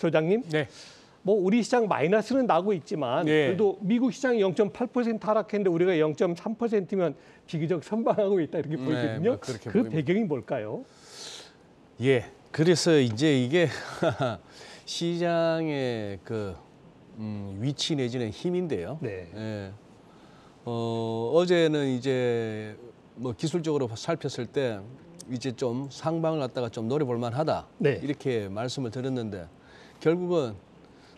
소장님. 네. 뭐 우리 시장 마이너스는 나고 있지만 네. 그래도 미국 시장이 0.8% 하락했는데 우리가 0.3%면 비교적 선방하고 있다 이렇게 네, 보이거든요. 네, 뭐 뭐그 배경이 뭘까요? 예. 그래서 이제 이게 시장의 그 음, 위치 내지는 힘인데요. 네. 예. 어, 어제는 이제 뭐 기술적으로 살폈을 때 이제 좀 상방을 갖다가 좀 노려볼 만하다 네. 이렇게 말씀을 드렸는데 결국은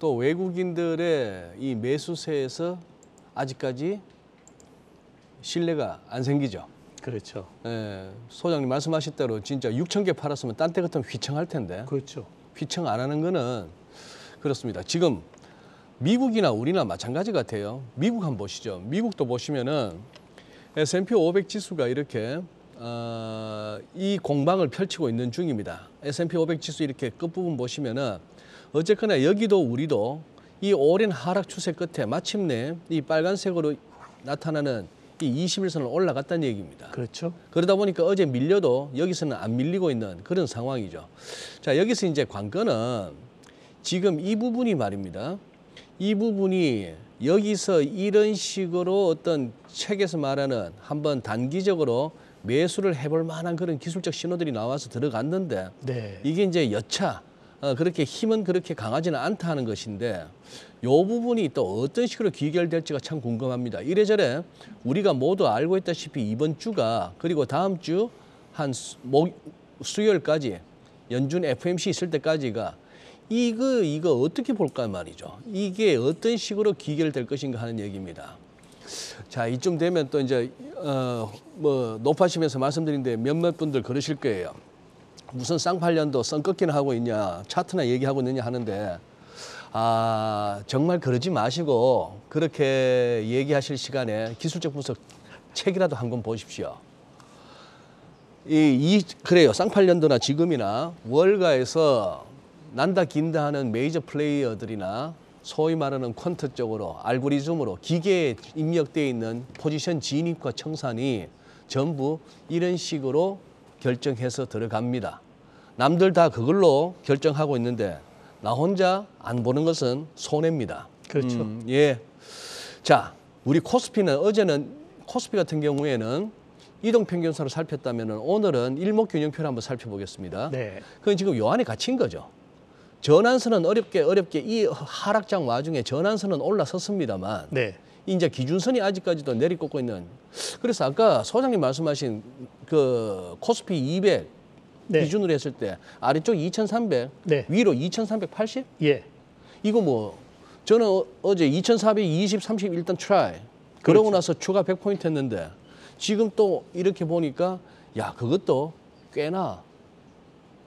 또 외국인들의 이 매수세에서 아직까지 신뢰가 안 생기죠. 그렇죠. 예, 소장님 말씀하신 대로 진짜 6천 개 팔았으면 딴 때 같으면 휘청할 텐데. 그렇죠. 휘청 안 하는 거는 그렇습니다. 지금 미국이나 우리나 마찬가지 같아요. 미국 한번 보시죠. 미국도 보시면은 S&P 500 지수가 이렇게 어, 이 공방을 펼치고 있는 중입니다. S&P 500 지수 이렇게 끝부분 보시면은 어쨌거나 여기도 우리도 이 오랜 하락 추세 끝에 마침내 이 빨간색으로 나타나는 이 21선을 올라갔다는 얘기입니다. 그렇죠. 그러다 보니까 어제 밀려도 여기서는 안 밀리고 있는 그런 상황이죠. 자, 여기서 이제 관건은 지금 이 부분이 말입니다. 이 부분이 여기서 이런 식으로 어떤 책에서 말하는 한번 단기적으로 매수를 해볼 만한 그런 기술적 신호들이 나와서 들어갔는데 네. 이게 이제 여차 어, 그렇게 힘은 그렇게 강하지는 않다는 것인데 이 부분이 또 어떤 식으로 귀결될지가 참 궁금합니다. 이래저래 우리가 모두 알고 있다시피 이번 주가 그리고 다음 주 한 수요일까지 연준 FMC 있을 때까지가 이거 이거 어떻게 볼까 말이죠. 이게 어떤 식으로 귀결될 것인가 하는 얘기입니다. 자 이쯤 되면 또 이제 어뭐 높아지면서 말씀드린데 몇몇 분들 그러실 거예요. 무슨 쌍팔년도 썬꺾기는 하고 있냐 차트나 얘기하고 있느냐 하는데 아 정말 그러지 마시고 그렇게 얘기하실 시간에 기술적 분석 책이라도 한 권 보십시오. 이, 이 그래요 쌍팔년도나 지금이나 월가에서 난다 긴다 하는 메이저 플레이어들이나 소위 말하는 퀀트 쪽으로 알고리즘으로 기계에 입력되어 있는 포지션 진입과 청산이 전부 이런 식으로 결정해서 들어갑니다. 남들 다 그걸로 결정하고 있는데 나 혼자 안 보는 것은 손해입니다. 그렇죠. 음, 예. 자, 우리 코스피는 어제는 코스피 같은 경우에는 이동 평균선을 살폈다면 오늘은 일목균형표를 한번 살펴보겠습니다. 네. 그건 지금 요 안에 갇힌 거죠. 전환선은 어렵게 어렵게 이 하락장 와중에 전환선은 올라섰습니다만 네. 이제 기준선이 아직까지도 내리꽂고 있는 그래서 아까 소장님 말씀하신 그 코스피 200 네. 기준으로 했을 때 아래쪽 2,300, 네. 위로 2,380? 예. 이거 뭐 저는 어, 어제 2,420, 30 일단 트라이. 그러고 그렇죠. 나서 추가 100포인트 했는데 지금 또 이렇게 보니까 야 그것도 꽤나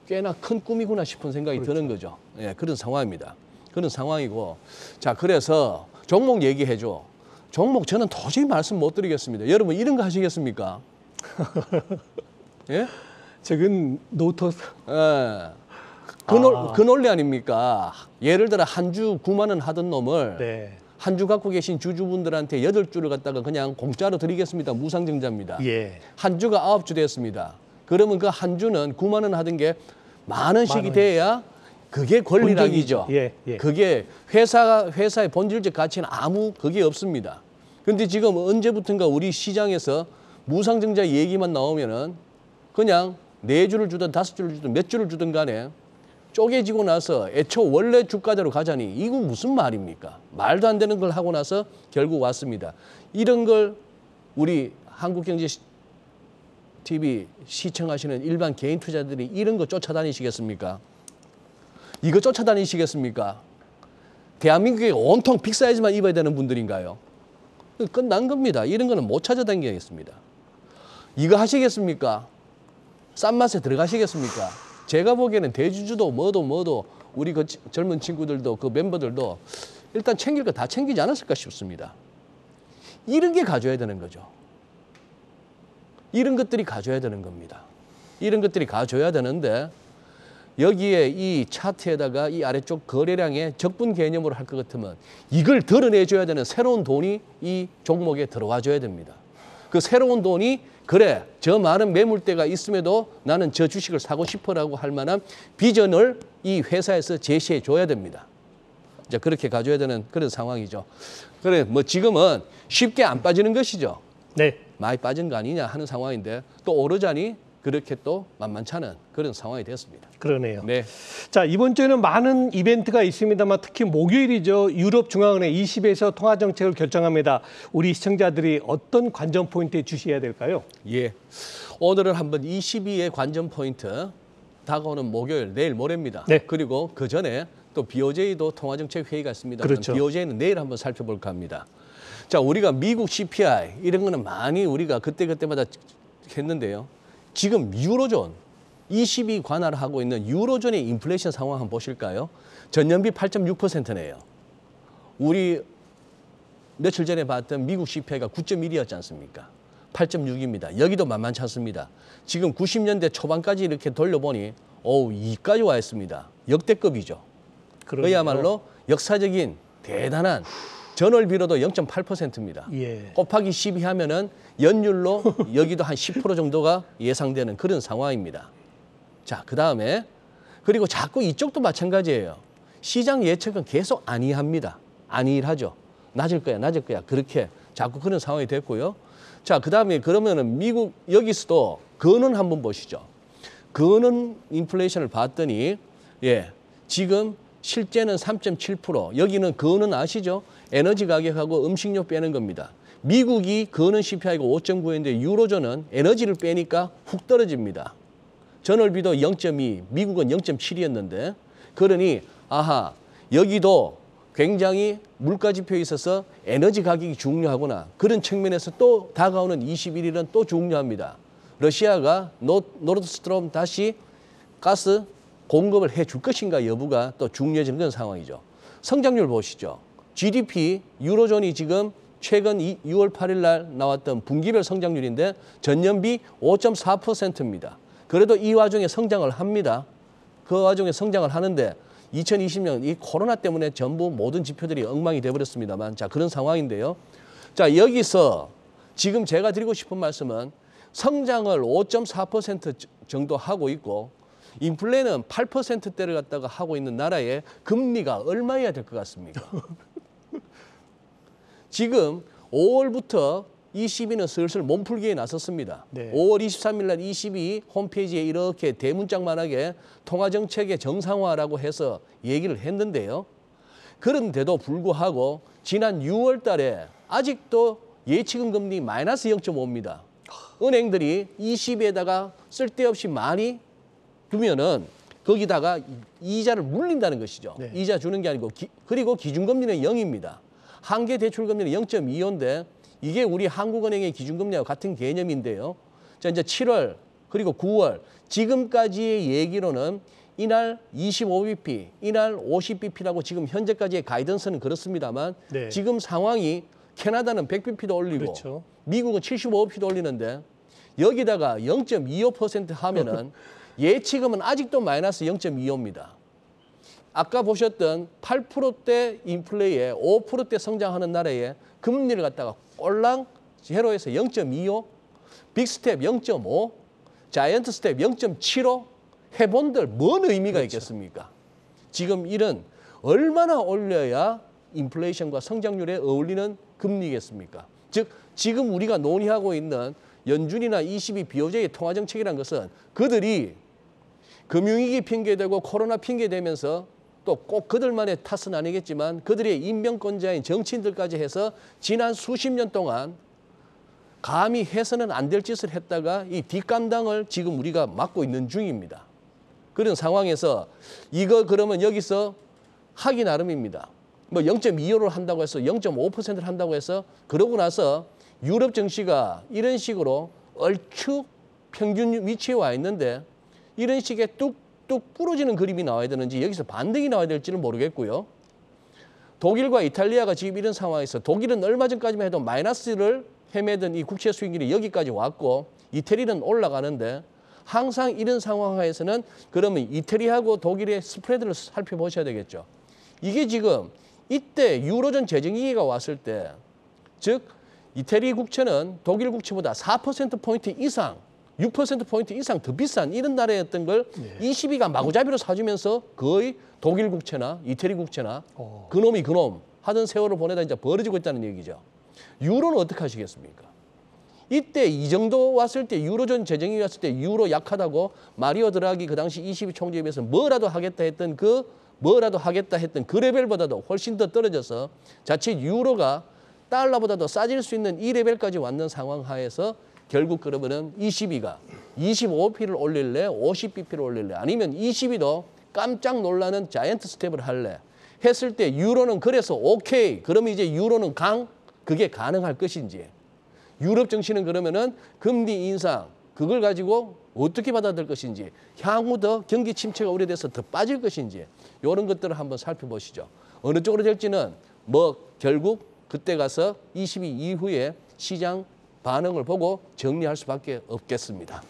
꽤나 큰 꿈이구나 싶은 생각이 그렇죠. 드는 거죠. 예, 그런 상황입니다. 그런 상황이고 자 그래서 종목 얘기해 줘. 종목 저는 도저히 말씀 못 드리겠습니다. 여러분 이런 거 하시겠습니까? 예? 저건 노토스. 예. 그, 논, 아. 그 논리 아닙니까? 예를 들어 한 주 9만 원 하던 놈을 네. 한 주 갖고 계신 주주분들한테 여덟 주를 갖다가 그냥 공짜로 드리겠습니다. 무상증자입니다. 예. 한 주가 아홉 주 됐습니다. 그러면 그 한 주는 9만 원 하던 게 만 원씩이 돼야 그게 권리락이죠. 예, 예. 그게 회사 회사의 본질적 가치는 아무 그게 없습니다. 그런데 지금 언제부턴가 우리 시장에서 무상증자 얘기만 나오면은 그냥 네 주를 주든 다섯 주를 주든 몇 주를 주든 간에 쪼개지고 나서 애초 원래 주가대로 가자니 이건 무슨 말입니까? 말도 안 되는 걸 하고 나서 결국 왔습니다. 이런 걸 우리 한국경제TV 시청하시는 일반 개인 투자들이 이런 거 쫓아다니시겠습니까? 이거 쫓아다니시겠습니까? 대한민국에 온통 빅사이즈만 입어야 되는 분들인가요? 끝난 겁니다. 이런 거는 못 찾아다니겠습니다. 이거 하시겠습니까? 싼 맛에 들어가시겠습니까? 제가 보기에는 대주주도 뭐도 뭐도 우리 그 젊은 친구들도 그 멤버들도 일단 챙길 거 다 챙기지 않았을까 싶습니다. 이런 게 가져야 되는 거죠. 이런 것들이 가져야 되는 겁니다. 이런 것들이 가져야 되는데 여기에 이 차트에다가 이 아래쪽 거래량의 적분 개념으로 할 것 같으면 이걸 드러내줘야 되는 새로운 돈이 이 종목에 들어와줘야 됩니다. 그 새로운 돈이 그래 저 많은 매물대가 있음에도 나는 저 주식을 사고 싶어라고 할 만한 비전을 이 회사에서 제시해 줘야 됩니다. 이제 그렇게 가져야 되는 그런 상황이죠. 그래 뭐 지금은 쉽게 안 빠지는 것이죠. 네. 많이 빠진 거 아니냐 하는 상황인데 또 오르자니 그렇게 또 만만찮은 그런 상황이 되었습니다. 그러네요. 네. 자 이번 주에는 많은 이벤트가 있습니다만 특히 목요일이죠. 유럽중앙은행 20에서 통화정책을 결정합니다. 우리 시청자들이 어떤 관전 포인트에 주시해야 될까요? 예. 오늘은 한번 22의 관전 포인트 다가오는 목요일 내일 모레입니다. 네. 그리고 그 전에 또 BOJ도 통화정책 회의가 있습니다. 그렇죠. BOJ는 내일 한번 살펴볼까 합니다. 자 우리가 미국 CPI 이런 거는 많이 우리가 그때그때마다 했는데요. 지금 유로존 22 관할을 하고 있는 유로존의 인플레이션 상황 한번 보실까요? 전년비 8.6%네요. 우리 며칠 전에 봤던 미국 CPI가 9.1이었지 않습니까? 8.6입니다. 여기도 만만치 않습니다. 지금 90년대 초반까지 이렇게 돌려보니 어우 2까지 와 있습니다. 역대급이죠. 그러네요. 그야말로 역사적인 대단한 전월 비로도 0.8%입니다. 예. 곱하기 12 하면은 연율로 여기도 한 10% 정도가 예상되는 그런 상황입니다. 자, 그 다음에 그리고 자꾸 이쪽도 마찬가지예요. 시장 예측은 계속 아니합니다. 아니일하죠. 낮을 거야, 낮을 거야. 그렇게 자꾸 그런 상황이 됐고요. 자, 그 다음에 그러면은 미국 여기서도 그는 한번 보시죠. 그는 인플레이션을 봤더니 예, 지금 실제는 3.7% 여기는 그는 아시죠? 에너지 가격하고 음식료 빼는 겁니다. 미국이 그는 CPI가 5.9인데 유로존은 에너지를 빼니까 훅 떨어집니다. 전월비도 0.2, 미국은 0.7이었는데 그러니 아하 여기도 굉장히 물가지표에 있어서 에너지 가격이 중요하구나. 그런 측면에서 또 다가오는 21일은 또 중요합니다. 러시아가 노르드스트롬 다시 가스 공급을 해줄 것인가 여부가 또 중요해지는 그런 상황이죠. 성장률 보시죠. GDP 유로존이 지금 최근 6월 8일 날 나왔던 분기별 성장률인데 전년비 5.4%입니다. 그래도 이 와중에 성장을 합니다. 그 와중에 성장을 하는데 2020년 이 코로나 때문에 전부 모든 지표들이 엉망이 돼버렸습니다만 자 그런 상황인데요. 자 여기서 지금 제가 드리고 싶은 말씀은 성장을 5.4% 정도 하고 있고 인플레는 8%대를 갖다가 하고 있는 나라에 금리가 얼마여야 될 것 같습니까? 지금 5월부터 이 시비는 슬슬 몸풀기에 나섰습니다. 네. 5월 23일 날이 시비 홈페이지에 이렇게 대문짝만하게 통화정책의 정상화라고 해서 얘기를 했는데요. 그런데도 불구하고 지난 6월 달에 아직도 예치금 금리 마이너스 0.5입니다. 은행들이 이 시비에다가 쓸데없이 많이 두면은 거기다가 이자를 물린다는 것이죠. 네. 이자 주는 게 아니고 기, 그리고 기준금리는 0입니다. 한계 대출금리는 0.25인데 이게 우리 한국은행의 기준금리와 같은 개념인데요. 자, 이제 7월 그리고 9월 지금까지의 얘기로는 이날 25bp, 이날 50bp라고 지금 현재까지의 가이던스는 그렇습니다만 네. 지금 상황이 캐나다는 100bp도 올리고 그렇죠. 미국은 75bp도 올리는데 여기다가 0.25% 하면은 예치금은 아직도 마이너스 0.25입니다. 아까 보셨던 8%대 인플레이에 5%대 성장하는 나라에 금리를 갖다가 꼴랑 제로에서 0.25, 빅스텝 0.5, 자이언트 스텝 0.75 해본들 뭔 의미가 그렇죠. 있겠습니까? 지금 이런 얼마나 올려야 인플레이션과 성장률에 어울리는 금리겠습니까? 즉 지금 우리가 논의하고 있는 연준이나 22비 o 제의 통화정책이란 것은 그들이 금융위기 핑계대고 코로나 핑계대면서 또꼭 그들만의 탓은 아니겠지만 그들의 인명권자인 정치인들까지 해서 지난 수십 년 동안 감히 해서는 안 될 짓을 했다가 이 뒷감당을 지금 우리가 맡고 있는 중입니다. 그런 상황에서 이거 그러면 여기서 하기 나름입니다. 뭐 0.25를 한다고 해서 0.5%를 한다고 해서 그러고 나서 유럽 정시가 이런 식으로 얼추 평균 위치에 와 있는데 이런 식의 뚝뚝 부러지는 그림이 나와야 되는지 여기서 반등이 나와야 될지는 모르겠고요. 독일과 이탈리아가 지금 이런 상황에서 독일은 얼마 전까지만 해도 마이너스를 헤매던 이 국채 수익률이 여기까지 왔고 이태리는 올라가는데 항상 이런 상황에서는 그러면 이태리하고 독일의 스프레드를 살펴보셔야 되겠죠. 이게 지금 이때 유로전 재정위기가 왔을 때 즉 이태리 국채는 독일 국채보다 4%포인트 이상 6%포인트 이상 더 비싼 이런 나라였던 걸 네. 예. 22가 마구잡이로 사주면서 거의 독일 국채나 이태리 국채나 어. 그놈이 그놈 하던 세월을 보내다 이제 벌어지고 있다는 얘기죠. 유로는 어떻게 하시겠습니까? 이때 이 정도 왔을 때 유로존 재정이 왔을 때 유로 약하다고 마리오 드라기 그 당시 22 총재에 비해서 뭐라도 하겠다 했던 그 뭐라도 하겠다 했던 그 레벨보다도 훨씬 더 떨어져서 자칫 유로가 달러보다도 싸질 수 있는 이 레벨까지 왔는 상황 하에서 결국 그러면은 22가 2 5 p 를 올릴래? 50bp를 올릴래? 아니면 22 더 깜짝 놀라는 자이언트 스텝을 할래? 했을 때 유로는 그래서 오케이. 그러면 이제 유로는 강? 그게 가능할 것인지. 유럽 정신은 그러면은 금리 인상 그걸 가지고 어떻게 받아들일 것인지 향후 더 경기 침체가 오래돼서더 빠질 것인지 이런 것들을 한번 살펴보시죠. 어느 쪽으로 될지는 뭐 결국 그때 가서 22 이후에 시장 반응을 보고 정리할 수밖에 없겠습니다.